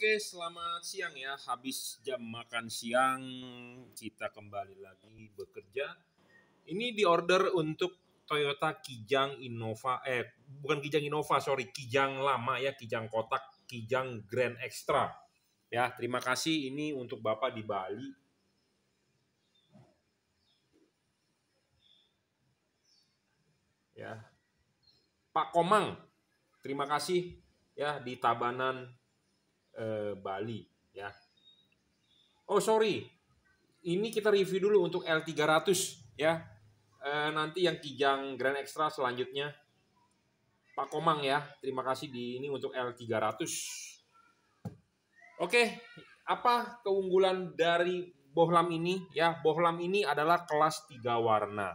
Oke, selamat siang ya. Habis jam makan siang, kita kembali lagi bekerja. Ini di order untuk Toyota Kijang Innova, eh bukan Kijang Innova, sorry, Kijang lama ya, Kijang kotak, Kijang Grand Extra. Ya, terima kasih ini untuk Bapak di Bali. Ya. Pak Komang, terima kasih ya di Tabanan eh, Bali ya. Oh sorry, ini kita review dulu untuk L300 ya. Eh, nanti yang Kijang Grand Extra selanjutnya Pak Komang ya. Terima kasih di ini untuk L300. Oke, apa keunggulan dari bohlam ini ya? Bohlam ini adalah kelas tiga warna.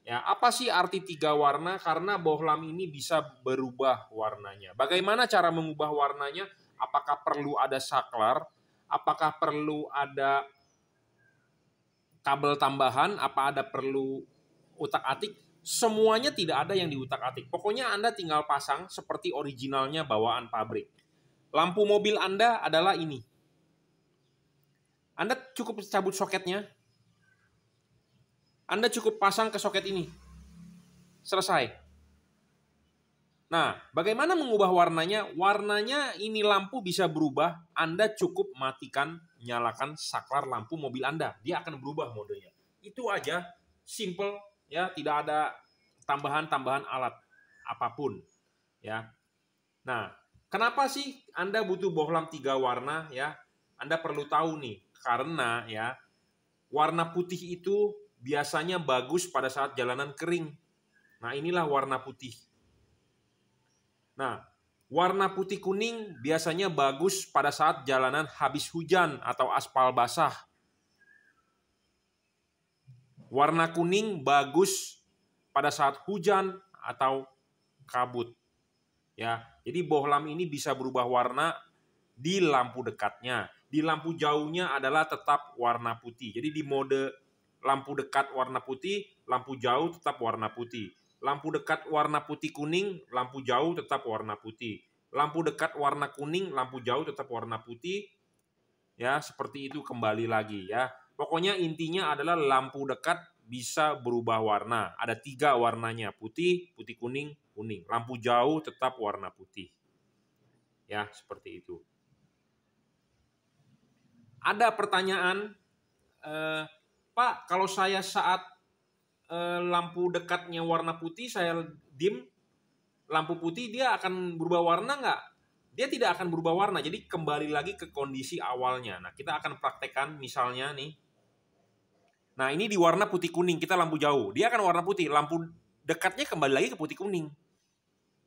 Ya, apa sih arti tiga warna? Karena bohlam ini bisa berubah warnanya. Bagaimana cara mengubah warnanya? apakah perlu ada saklar, apakah perlu ada kabel tambahan, apa ada perlu utak-atik, semuanya tidak ada yang diutak-atik. Pokoknya Anda tinggal pasang seperti originalnya bawaan pabrik. Lampu mobil Anda adalah ini. Anda cukup cabut soketnya. Anda cukup pasang ke soket ini. Selesai. Nah, bagaimana mengubah warnanya? Warnanya ini lampu bisa berubah. Anda cukup matikan, nyalakan saklar lampu mobil Anda. Dia akan berubah modenya. Itu aja, simple ya, tidak ada tambahan-tambahan alat apapun ya. Nah, kenapa sih Anda butuh bohlam tiga warna ya? Anda perlu tahu nih, karena ya warna putih itu biasanya bagus pada saat jalanan kering. Nah, inilah warna putih Nah, warna putih kuning biasanya bagus pada saat jalanan habis hujan atau aspal basah. Warna kuning bagus pada saat hujan atau kabut. Ya, jadi bohlam ini bisa berubah warna di lampu dekatnya. Di lampu jauhnya adalah tetap warna putih. Jadi di mode lampu dekat warna putih, lampu jauh tetap warna putih. Lampu dekat warna putih kuning, lampu jauh tetap warna putih. Lampu dekat warna kuning, lampu jauh tetap warna putih. Ya, seperti itu kembali lagi ya. Pokoknya intinya adalah lampu dekat bisa berubah warna. Ada tiga warnanya, putih, putih kuning, kuning. Lampu jauh tetap warna putih. Ya, seperti itu. Ada pertanyaan, eh, Pak, kalau saya saat Eh, lampu dekatnya warna putih saya dim lampu putih dia akan berubah warna nggak dia tidak akan berubah warna jadi kembali lagi ke kondisi awalnya nah kita akan praktekkan misalnya nih nah ini di warna putih kuning kita lampu jauh dia akan warna putih lampu dekatnya kembali lagi ke putih kuning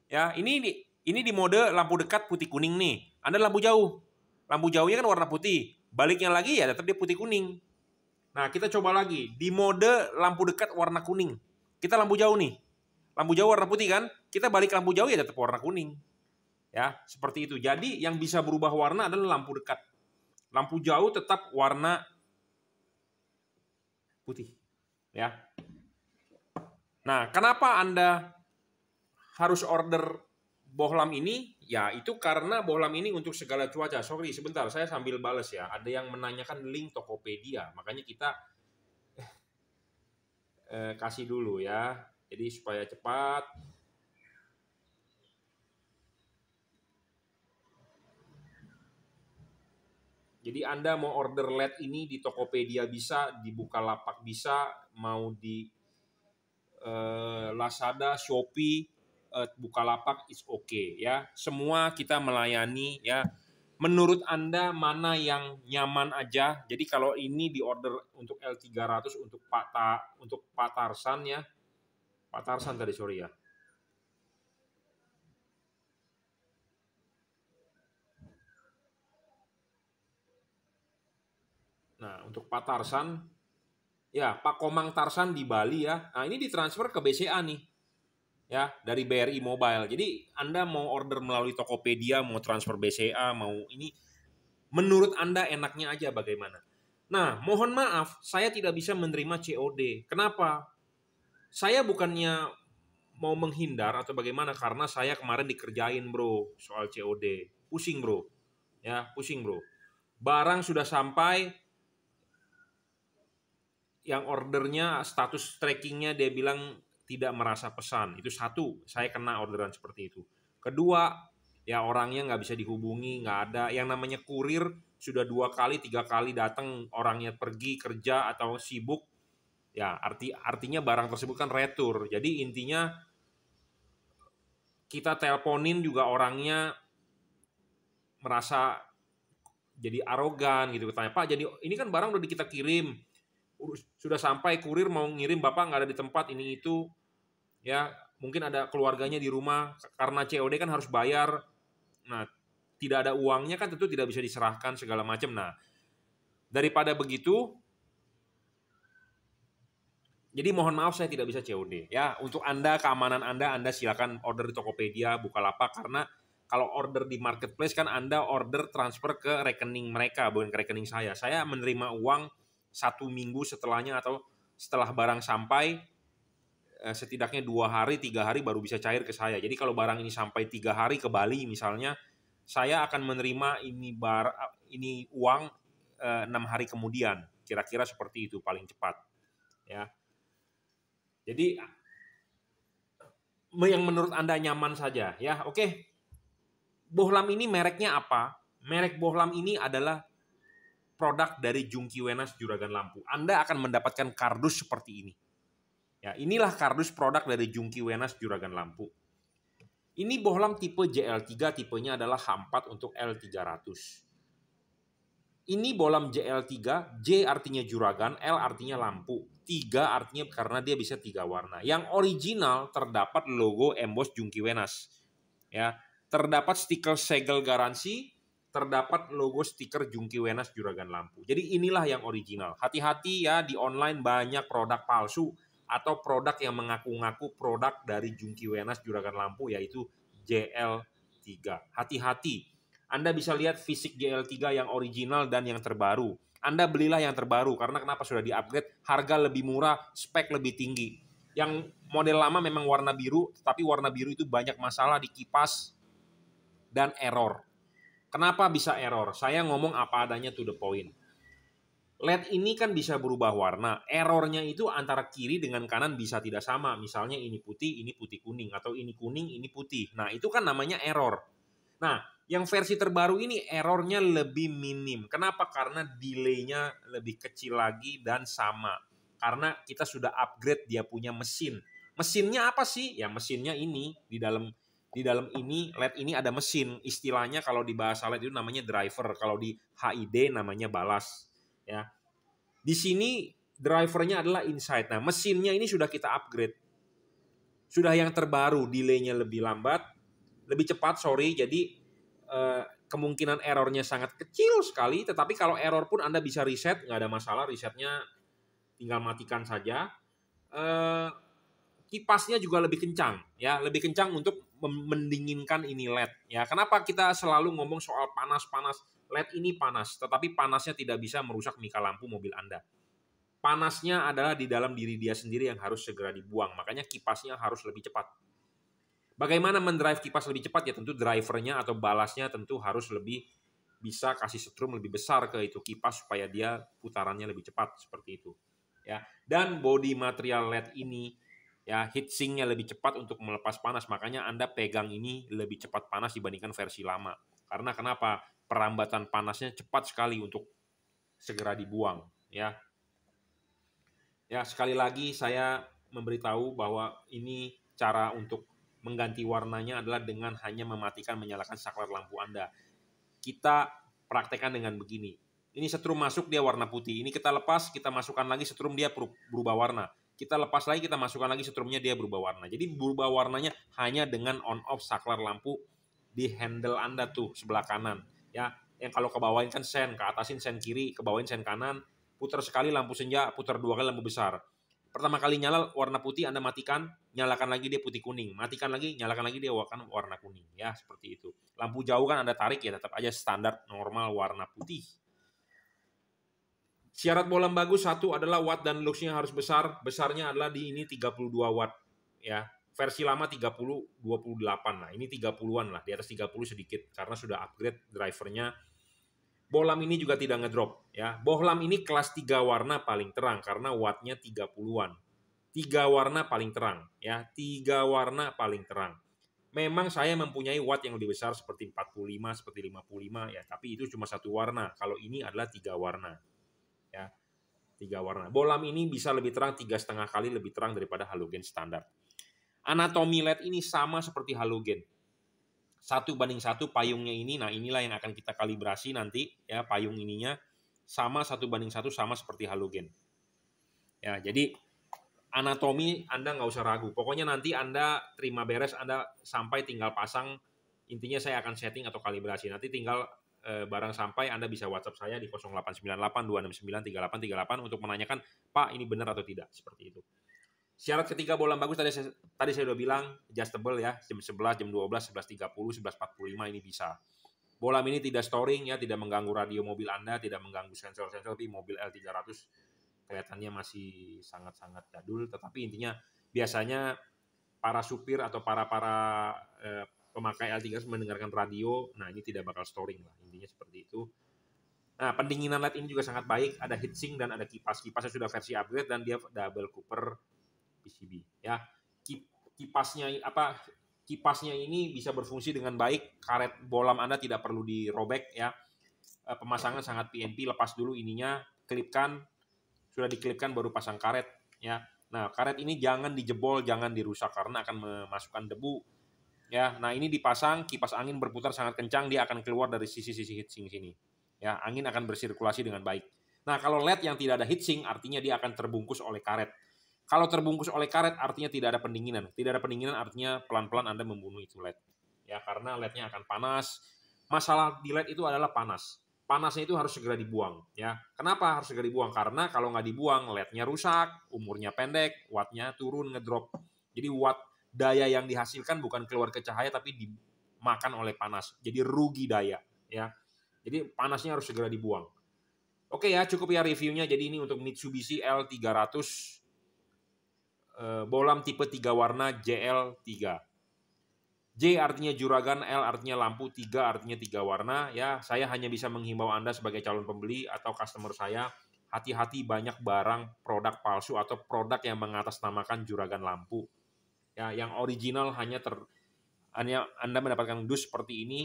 ya ini di ini di mode lampu dekat putih kuning nih anda lampu jauh lampu jauhnya kan warna putih baliknya lagi ya tetap dia putih kuning Nah, kita coba lagi di mode lampu dekat warna kuning. Kita lampu jauh nih. Lampu jauh warna putih kan? Kita balik lampu jauh ya tetap warna kuning. Ya, seperti itu. Jadi yang bisa berubah warna adalah lampu dekat. Lampu jauh tetap warna putih. Ya. Nah, kenapa Anda harus order bohlam ini? Ya, itu karena bohlam ini untuk segala cuaca. Sorry, sebentar, saya sambil bales ya. Ada yang menanyakan link Tokopedia, makanya kita eh, eh, kasih dulu ya. Jadi supaya cepat. Jadi Anda mau order LED ini di Tokopedia bisa, di Bukalapak bisa, mau di eh, Lazada, Shopee, Eh, Buka lapak is okay ya. Semua kita melayani ya. Menurut Anda mana yang nyaman aja? Jadi kalau ini di order untuk L300 untuk Pak Ta, untuk Pak Tarsan ya. Pak Tarsan tadi sorry ya. Nah, untuk Pak Tarsan, ya Pak Komang Tarsan di Bali ya. Nah, ini ditransfer ke BCA nih ya dari BRI Mobile. Jadi Anda mau order melalui Tokopedia, mau transfer BCA, mau ini menurut Anda enaknya aja bagaimana? Nah, mohon maaf, saya tidak bisa menerima COD. Kenapa? Saya bukannya mau menghindar atau bagaimana karena saya kemarin dikerjain, Bro, soal COD. Pusing, Bro. Ya, pusing, Bro. Barang sudah sampai yang ordernya status trackingnya dia bilang tidak merasa pesan. Itu satu, saya kena orderan seperti itu. Kedua, ya orangnya nggak bisa dihubungi, nggak ada. Yang namanya kurir sudah dua kali, tiga kali datang orangnya pergi kerja atau sibuk. Ya arti artinya barang tersebut kan retur. Jadi intinya kita teleponin juga orangnya merasa jadi arogan gitu Tanya Pak jadi ini kan barang udah kita kirim sudah sampai kurir mau ngirim bapak nggak ada di tempat ini itu ya mungkin ada keluarganya di rumah karena COD kan harus bayar nah tidak ada uangnya kan tentu tidak bisa diserahkan segala macam nah daripada begitu jadi mohon maaf saya tidak bisa COD ya untuk anda keamanan anda anda silakan order di Tokopedia Bukalapak karena kalau order di marketplace kan anda order transfer ke rekening mereka bukan ke rekening saya saya menerima uang satu minggu setelahnya atau setelah barang sampai Eh, setidaknya dua hari tiga hari baru bisa cair ke saya jadi kalau barang ini sampai tiga hari ke Bali misalnya saya akan menerima ini bar eh, ini uang eh, enam hari kemudian kira-kira seperti itu paling cepat ya jadi yang menurut anda nyaman saja ya oke bohlam ini mereknya apa merek bohlam ini adalah produk dari Jungki Wenas Juragan Lampu anda akan mendapatkan kardus seperti ini Ya, inilah kardus produk dari Jungki Wenas Juragan Lampu. Ini bohlam tipe JL3, tipenya adalah H4 untuk L300. Ini bohlam JL3, J artinya juragan, L artinya lampu, 3 artinya karena dia bisa tiga warna. Yang original terdapat logo emboss Jungki Wenas. Ya, terdapat stiker segel garansi, terdapat logo stiker Jungki Wenas Juragan Lampu. Jadi inilah yang original. Hati-hati ya di online banyak produk palsu atau produk yang mengaku-ngaku produk dari Junki Wenas Juragan Lampu yaitu JL3. Hati-hati, Anda bisa lihat fisik JL3 yang original dan yang terbaru. Anda belilah yang terbaru karena kenapa sudah diupgrade, harga lebih murah, spek lebih tinggi. Yang model lama memang warna biru, tapi warna biru itu banyak masalah di kipas dan error. Kenapa bisa error? Saya ngomong apa adanya to the point. LED ini kan bisa berubah warna. Errornya itu antara kiri dengan kanan bisa tidak sama. Misalnya ini putih, ini putih kuning atau ini kuning, ini putih. Nah, itu kan namanya error. Nah, yang versi terbaru ini errornya lebih minim. Kenapa? Karena delaynya lebih kecil lagi dan sama. Karena kita sudah upgrade dia punya mesin. Mesinnya apa sih? Ya mesinnya ini di dalam di dalam ini LED ini ada mesin. Istilahnya kalau di bahasa LED itu namanya driver, kalau di HID namanya balas ya. Di sini drivernya adalah inside. Nah, mesinnya ini sudah kita upgrade. Sudah yang terbaru, delay-nya lebih lambat, lebih cepat, sorry. Jadi eh, kemungkinan errornya sangat kecil sekali, tetapi kalau error pun Anda bisa reset, nggak ada masalah, resetnya tinggal matikan saja. Eh, kipasnya juga lebih kencang, ya, lebih kencang untuk mendinginkan ini LED ya. Kenapa kita selalu ngomong soal panas-panas? LED ini panas, tetapi panasnya tidak bisa merusak mika lampu mobil Anda. Panasnya adalah di dalam diri dia sendiri yang harus segera dibuang, makanya kipasnya harus lebih cepat. Bagaimana mendrive kipas lebih cepat? Ya tentu drivernya atau balasnya tentu harus lebih bisa kasih setrum lebih besar ke itu kipas supaya dia putarannya lebih cepat seperti itu. Ya, dan body material LED ini ya heat sinknya lebih cepat untuk melepas panas makanya anda pegang ini lebih cepat panas dibandingkan versi lama karena kenapa perambatan panasnya cepat sekali untuk segera dibuang ya ya sekali lagi saya memberitahu bahwa ini cara untuk mengganti warnanya adalah dengan hanya mematikan menyalakan saklar lampu anda kita praktekkan dengan begini ini setrum masuk dia warna putih ini kita lepas kita masukkan lagi setrum dia berubah warna kita lepas lagi kita masukkan lagi setrumnya dia berubah warna jadi berubah warnanya hanya dengan on off saklar lampu di handle anda tuh sebelah kanan ya yang kalau ke bawahin kan sen ke atasin sen kiri ke bawahin sen kanan putar sekali lampu senja putar dua kali lampu besar pertama kali nyala warna putih anda matikan nyalakan lagi dia putih kuning matikan lagi nyalakan lagi dia akan warna kuning ya seperti itu lampu jauh kan anda tarik ya tetap aja standar normal warna putih Syarat bolam bagus satu adalah watt dan luxnya harus besar. Besarnya adalah di ini 32 watt ya. Versi lama 30 28. Nah, ini 30-an lah, di atas 30 sedikit karena sudah upgrade drivernya. Bohlam ini juga tidak ngedrop ya. Bohlam ini kelas 3 warna paling terang karena wattnya 30-an. Tiga warna paling terang ya, tiga warna paling terang. Memang saya mempunyai watt yang lebih besar seperti 45, seperti 55 ya, tapi itu cuma satu warna. Kalau ini adalah tiga warna tiga warna. Bolam ini bisa lebih terang tiga setengah kali lebih terang daripada halogen standar. Anatomi LED ini sama seperti halogen. Satu banding satu payungnya ini, nah inilah yang akan kita kalibrasi nanti ya payung ininya sama satu banding satu sama seperti halogen. Ya jadi anatomi Anda nggak usah ragu. Pokoknya nanti Anda terima beres, Anda sampai tinggal pasang. Intinya saya akan setting atau kalibrasi. Nanti tinggal Eh, barang sampai Anda bisa WhatsApp saya di 0898-269-3838 untuk menanyakan, Pak ini benar atau tidak, seperti itu. Syarat ketiga bola bagus tadi saya, tadi saya udah bilang adjustable ya, jam 11, jam 12, 11.30, 11.45 ini bisa. Bola ini tidak storing ya, tidak mengganggu radio mobil Anda, tidak mengganggu sensor-sensor, tapi mobil L300 kelihatannya masih sangat-sangat jadul, tetapi intinya biasanya para supir atau para para eh, pemakai L3 mendengarkan radio. Nah, ini tidak bakal storing lah. Intinya seperti itu. Nah, pendinginan LED ini juga sangat baik. Ada heatsink dan ada kipas. Kipasnya sudah versi upgrade dan dia double cooper PCB. Ya, kipasnya apa? Kipasnya ini bisa berfungsi dengan baik. Karet bolam Anda tidak perlu dirobek ya. Eh, pemasangan sangat PNP. Lepas dulu ininya, klipkan. Sudah diklipkan baru pasang karet ya. Nah, karet ini jangan dijebol, jangan dirusak karena akan memasukkan debu Ya, nah ini dipasang kipas angin berputar sangat kencang, dia akan keluar dari sisi-sisi heatsink sini. Ya, angin akan bersirkulasi dengan baik. Nah, kalau LED yang tidak ada heatsink, artinya dia akan terbungkus oleh karet. Kalau terbungkus oleh karet, artinya tidak ada pendinginan. Tidak ada pendinginan, artinya pelan-pelan Anda membunuh itu LED. Ya, karena LED-nya akan panas. Masalah di LED itu adalah panas. Panasnya itu harus segera dibuang. Ya, kenapa harus segera dibuang? Karena kalau nggak dibuang, LED-nya rusak, umurnya pendek, wattnya turun, ngedrop. Jadi watt daya yang dihasilkan bukan keluar ke cahaya tapi dimakan oleh panas. Jadi rugi daya ya. Jadi panasnya harus segera dibuang. Oke ya, cukup ya reviewnya. Jadi ini untuk Mitsubishi L300 eh, bolam tipe 3 warna JL3. J artinya juragan, L artinya lampu, 3 artinya tiga warna. Ya, saya hanya bisa menghimbau Anda sebagai calon pembeli atau customer saya, hati-hati banyak barang produk palsu atau produk yang mengatasnamakan juragan lampu ya yang original hanya ter hanya Anda mendapatkan dus seperti ini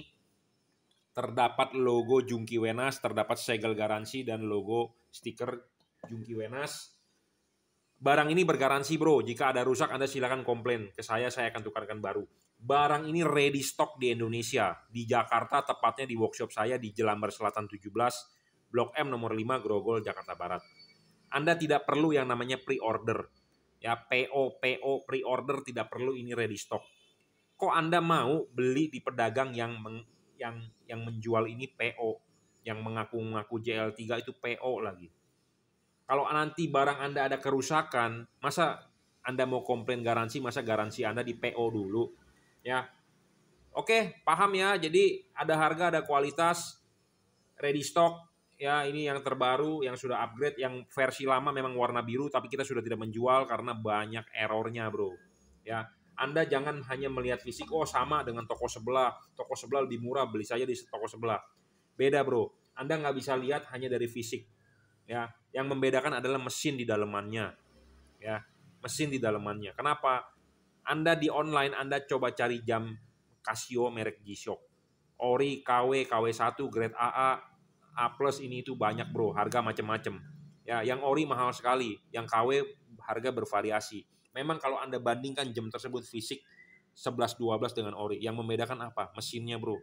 terdapat logo Jungki Wenas, terdapat segel garansi dan logo stiker Jungki Wenas. Barang ini bergaransi bro, jika ada rusak Anda silakan komplain ke saya, saya akan tukarkan baru. Barang ini ready stock di Indonesia, di Jakarta, tepatnya di workshop saya di Jelambar Selatan 17, Blok M nomor 5, Grogol, Jakarta Barat. Anda tidak perlu yang namanya pre-order ya PO PO pre-order tidak perlu ini ready stock. Kok Anda mau beli di pedagang yang meng, yang yang menjual ini PO, yang mengaku-ngaku JL3 itu PO lagi. Kalau nanti barang Anda ada kerusakan, masa Anda mau komplain garansi, masa garansi Anda di PO dulu? Ya. Oke, paham ya. Jadi ada harga, ada kualitas, ready stock, ya ini yang terbaru yang sudah upgrade yang versi lama memang warna biru tapi kita sudah tidak menjual karena banyak errornya bro ya anda jangan hanya melihat fisik oh sama dengan toko sebelah toko sebelah lebih murah beli saja di toko sebelah beda bro anda nggak bisa lihat hanya dari fisik ya yang membedakan adalah mesin di dalamannya ya mesin di dalamannya kenapa anda di online Anda coba cari jam Casio merek G-Shock ori KW KW1 grade AA A plus ini itu banyak bro, harga macam-macam. Ya, yang ori mahal sekali, yang KW harga bervariasi. Memang kalau Anda bandingkan jam tersebut fisik 11 12 dengan ori, yang membedakan apa? Mesinnya, bro.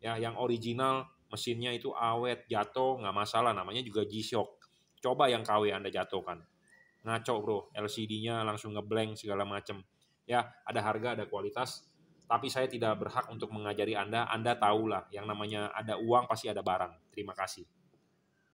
Ya, yang original mesinnya itu awet, jatuh, nggak masalah, namanya juga G-Shock. Coba yang KW Anda jatuhkan. Ngaco, bro. LCD-nya langsung ngeblank segala macam. Ya, ada harga, ada kualitas, tapi saya tidak berhak untuk mengajari Anda. Anda tahulah yang namanya ada uang pasti ada barang. Terima kasih.